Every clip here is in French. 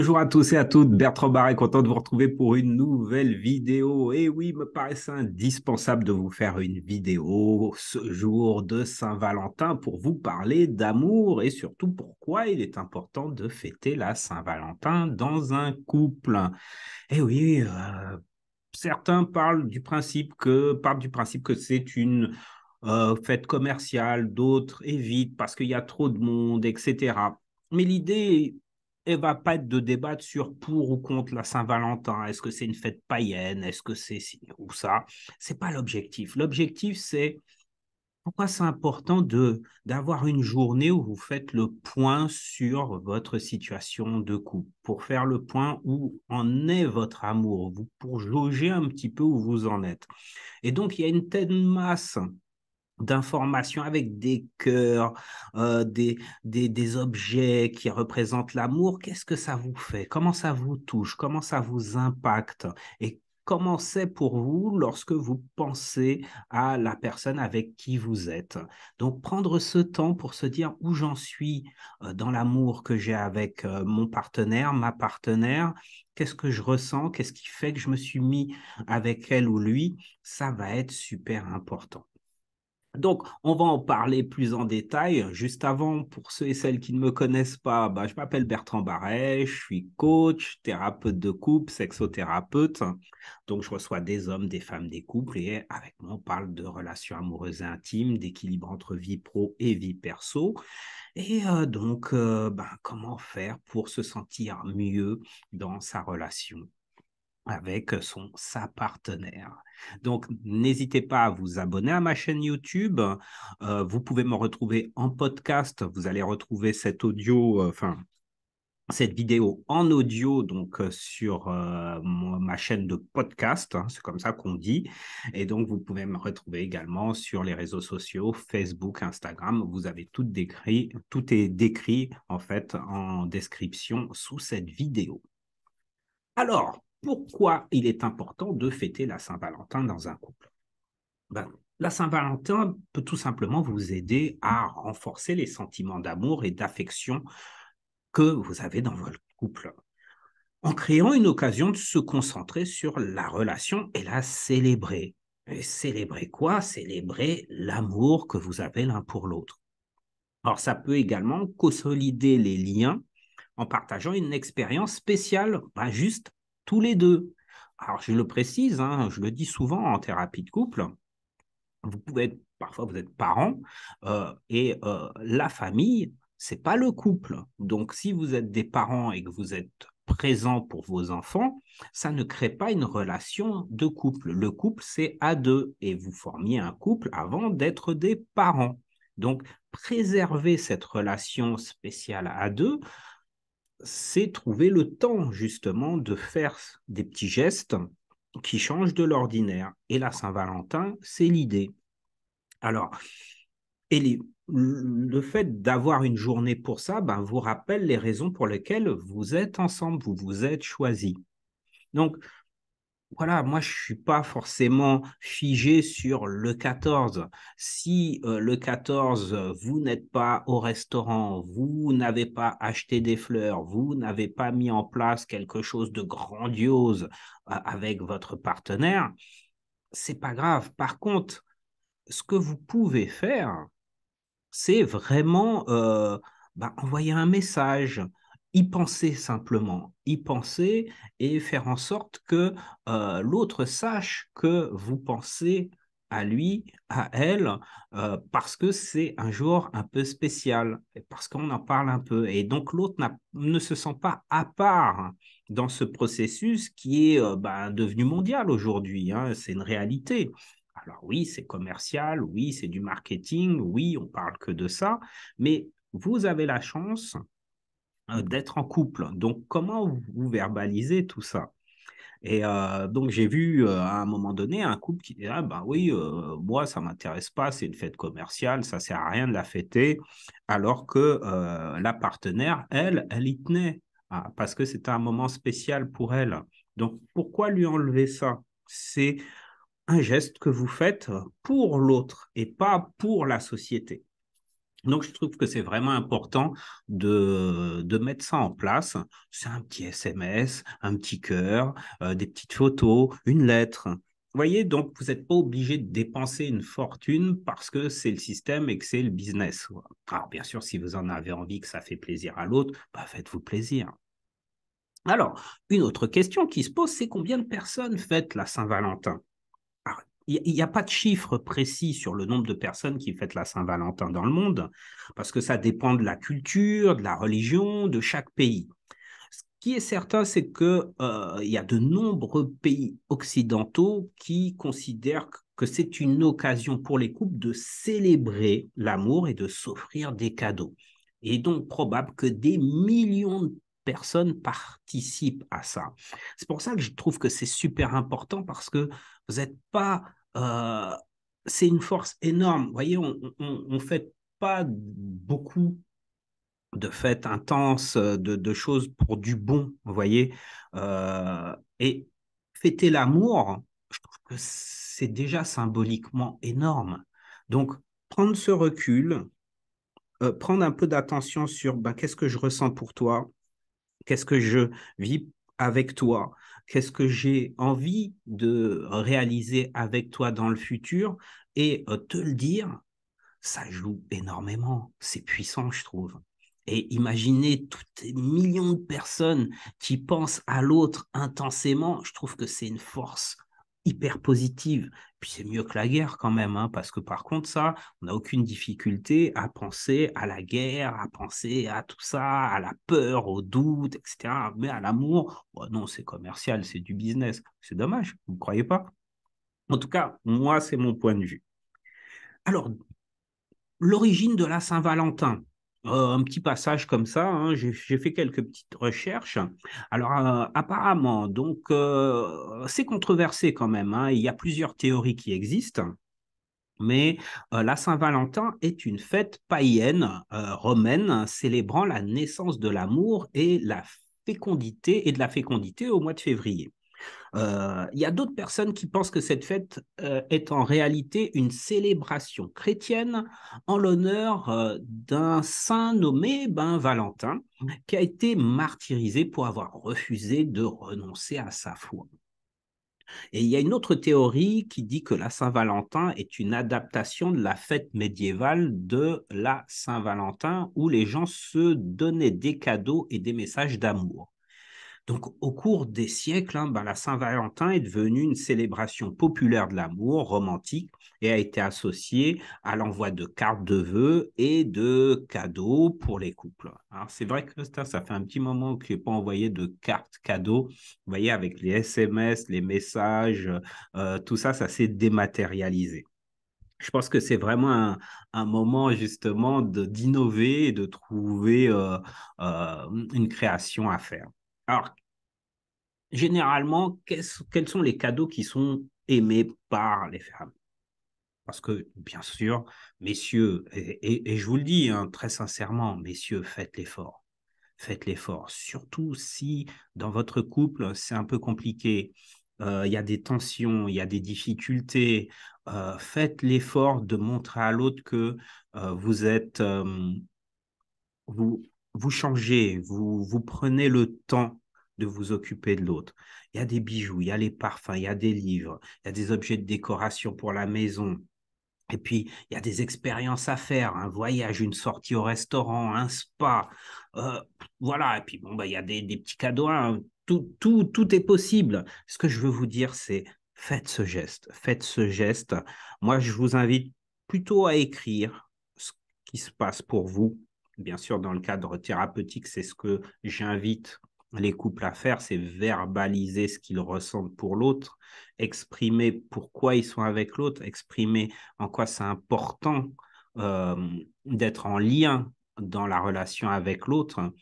Bonjour à tous et à toutes, Bertrand Barret, content de vous retrouver pour une nouvelle vidéo. Et oui, il me paraissait indispensable de vous faire une vidéo ce jour de Saint-Valentin pour vous parler d'amour et surtout pourquoi il est important de fêter la Saint-Valentin dans un couple. Et eh oui, euh, certains parlent du principe que, du principe que c'est une euh, fête commerciale, d'autres évitent parce qu'il y a trop de monde, etc. Mais l'idée et va pas être de débattre sur pour ou contre la Saint-Valentin. Est-ce que c'est une fête païenne Est-ce que c'est ou ça C'est pas l'objectif. L'objectif, c'est pourquoi c'est important de d'avoir une journée où vous faites le point sur votre situation de couple, pour faire le point où en est votre amour, pour jauger un petit peu où vous en êtes. Et donc, il y a une telle masse d'informations avec des cœurs, euh, des, des, objets qui représentent l'amour, qu'est-ce que ça vous fait Comment ça vous touche Comment ça vous impacte Et comment c'est pour vous lorsque vous pensez à la personne avec qui vous êtes Donc prendre ce temps pour se dire où j'en suis euh, dans l'amour que j'ai avec euh, mon partenaire, ma partenaire, qu'est-ce que je ressens, qu'est-ce qui fait que je me suis mis avec elle ou lui, ça va être super important. Donc, on va en parler plus en détail. Juste avant, pour ceux et celles qui ne me connaissent pas, bah, je m'appelle Bertrand Barret, je suis coach, thérapeute de couple, sexothérapeute. Donc, je reçois des hommes, des femmes, des couples et avec moi, on parle de relations amoureuses et intimes, d'équilibre entre vie pro et vie perso. Et euh, donc, euh, bah, comment faire pour se sentir mieux dans sa relation avec euh, son sa partenaire. Donc n'hésitez pas à vous abonner à ma chaîne YouTube. Euh, vous pouvez me retrouver en podcast. Vous allez retrouver cet audio, euh, enfin cette vidéo en audio donc sur ma chaîne de podcast, hein, c'est comme ça qu'on dit. Et donc vous pouvez me retrouver également sur les réseaux sociaux, Facebook, Instagram. Vous avez tout décrit, tout est décrit en fait en description sous cette vidéo. Alors, pourquoi il est important de fêter la Saint-Valentin dans un couple ben, La Saint-Valentin peut tout simplement vous aider à renforcer les sentiments d'amour et d'affection que vous avez dans votre couple, en créant une occasion de se concentrer sur la relation et la célébrer. célébrer quoi Célébrer l'amour que vous avez l'un pour l'autre. Alors ça peut également consolider les liens en partageant une expérience spéciale, pas ben, juste tous les deux. Alors, je le précise, hein, je le dis souvent en thérapie de couple, vous pouvez être, parfois vous êtes parents, euh, et euh, la famille, c'est pas le couple. Donc, si vous êtes des parents et que vous êtes présent pour vos enfants, ça ne crée pas une relation de couple. Le couple, c'est à deux, et vous formiez un couple avant d'être des parents. Donc, préserver cette relation spéciale à deux c'est trouver le temps justement de faire des petits gestes qui changent de l'ordinaire. Et là Saint-Valentin, c'est l'idée. Alors, et le fait d'avoir une journée pour ça ben, vous rappelle les raisons pour lesquelles vous êtes ensemble, vous vous êtes choisis. Donc, voilà, moi, je ne suis pas forcément figé sur le 14. Si euh, le 14, euh, vous n'êtes pas au restaurant, vous n'avez pas acheté des fleurs, vous n'avez pas mis en place quelque chose de grandiose euh, avec votre partenaire, c'est pas grave. Par contre, ce que vous pouvez faire, c'est vraiment bah, envoyer un message, y penser simplement, y penser et faire en sorte que euh, l'autre sache que vous pensez à lui, à elle, euh, parce que c'est un jour un peu spécial, parce qu'on en parle un peu. Et donc l'autre ne se sent pas à part dans ce processus qui est euh, bah, devenu mondial aujourd'hui, hein, c'est une réalité. Alors oui, c'est commercial, oui, c'est du marketing, oui, on parle que de ça, mais vous avez la chance euh, d'être en couple. Donc, comment vous verbalisez tout ça et euh, donc, j'ai vu euh, à un moment donné un couple qui dit Ah, ben oui, moi, ça m'intéresse pas, c'est une fête commerciale, ça ne sert à rien de la fêter. Alors que la partenaire, elle, elle y tenait, ah, parce que c'était un moment spécial pour elle. Donc, pourquoi lui enlever ça C'est un geste que vous faites pour l'autre et pas pour la société. Donc, je trouve que c'est vraiment important de, mettre ça en place. C'est un petit SMS, un petit cœur, euh, des petites photos, une lettre. Vous voyez, donc, vous n'êtes pas obligé de dépenser une fortune parce que c'est le système et que c'est le business. Alors, bien sûr, si vous en avez envie, que ça fait plaisir à l'autre, bah, faites-vous plaisir. Alors, une autre question qui se pose, c'est combien de personnes fêtent la Saint-Valentin il n'y a pas de chiffre précis sur le nombre de personnes qui fêtent la Saint-Valentin dans le monde, parce que ça dépend de la culture, de la religion, de chaque pays. Ce qui est certain, c'est qu'il euh, y a de nombreux pays occidentaux qui considèrent que c'est une occasion pour les couples de célébrer l'amour et de s'offrir des cadeaux. Il est donc probable que des millions de personnes participent à ça. C'est pour ça que je trouve que c'est super important parce que vous n'êtes pas euh, c'est une force énorme. Vous voyez, on ne fait pas beaucoup de fêtes intenses, euh, de, choses pour du bon, vous voyez. Euh, et fêter l'amour, je trouve que c'est déjà symboliquement énorme. Donc, prendre ce recul, prendre un peu d'attention sur ben, qu'est-ce que je ressens pour toi, qu'est-ce que je vis avec toi, qu'est-ce que j'ai envie de réaliser avec toi dans le futur et euh, te le dire, ça joue énormément. C'est puissant, je trouve. Et imaginez toutes les millions de personnes qui pensent à l'autre intensément, je trouve que c'est une force hyper positive. Puis c'est mieux que la guerre quand même, hein, parce que par contre, ça, on n'a aucune difficulté à penser à la guerre, à penser à tout ça, à la peur, au doute, etc. Mais à l'amour, oh non, c'est commercial, c'est du business. C'est dommage, vous ne croyez pas En tout cas, moi, c'est mon point de vue. Alors, l'origine de la Saint-Valentin. Euh, un petit passage comme ça, hein. j'ai fait quelques petites recherches. Alors euh, apparemment, donc euh, c'est controversé quand même. Hein. il y a plusieurs théories qui existent, mais la Saint-Valentin est une fête païenne romaine célébrant la naissance de l'amour et la fécondité et de la fécondité au mois de février. Euh, il y a d'autres personnes qui pensent que cette fête euh, est en réalité une célébration chrétienne en l'honneur euh, d'un saint nommé ben, Valentin, qui a été martyrisé pour avoir refusé de renoncer à sa foi. Et il y a une autre théorie qui dit que la Saint-Valentin est une adaptation de la fête médiévale de la Saint-Valentin où les gens se donnaient des cadeaux et des messages d'amour. Donc, au cours des siècles, hein, bah, la Saint-Valentin est devenue une célébration populaire de l'amour, romantique, et a été associée à l'envoi de cartes de vœux et de cadeaux pour les couples. Hein. c'est vrai que ça, ça fait un petit moment que je n'ai pas envoyé de cartes cadeaux. Vous voyez, avec les SMS, les messages, euh, tout ça, ça s'est dématérialisé. Je pense que c'est vraiment un, moment justement d'innover et de trouver euh, euh, une création à faire. Alors, généralement, quels sont les cadeaux qui sont aimés par les femmes Parce que, bien sûr, messieurs, et, je vous le dis hein, très sincèrement, messieurs, faites l'effort. Faites l'effort. Surtout si dans votre couple, c'est un peu compliqué, euh, il y a des tensions, il y a des difficultés. Euh, faites l'effort de montrer à l'autre que euh, vous êtes, vous, vous changez, vous, vous prenez le temps de vous occuper de l'autre. Il y a des bijoux, il y a les parfums, il y a des livres, il y a des objets de décoration pour la maison. Et puis, il y a des expériences à faire, un voyage, une sortie au restaurant, un spa. Euh, voilà, et puis bon, bah, il y a des, petits cadeaux. Hein. Tout, tout, tout est possible. Ce que je veux vous dire, c'est faites ce geste, faites ce geste. Moi, je vous invite plutôt à écrire ce qui se passe pour vous. Bien sûr, dans le cadre thérapeutique, c'est ce que j'invite les couples à faire, c'est verbaliser ce qu'ils ressentent pour l'autre, exprimer pourquoi ils sont avec l'autre, exprimer en quoi c'est important euh, d'être en lien dans la relation avec l'autre.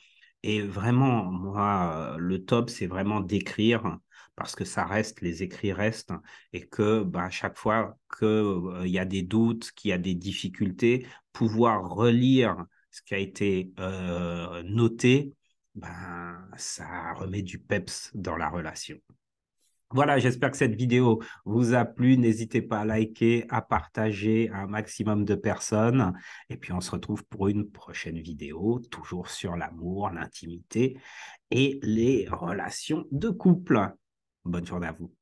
Et vraiment, moi, le top, c'est vraiment d'écrire parce que ça reste, les écrits restent, et que bah, chaque fois qu'il euh, y a des doutes, qu'il y a des difficultés, pouvoir relire ce qui a été euh, noté, ben, ça remet du peps dans la relation. Voilà, j'espère que cette vidéo vous a plu. N'hésitez pas à liker, à partager à un maximum de personnes. Et puis on se retrouve pour une prochaine vidéo, toujours sur l'amour, l'intimité et les relations de couple. Bonne journée à vous.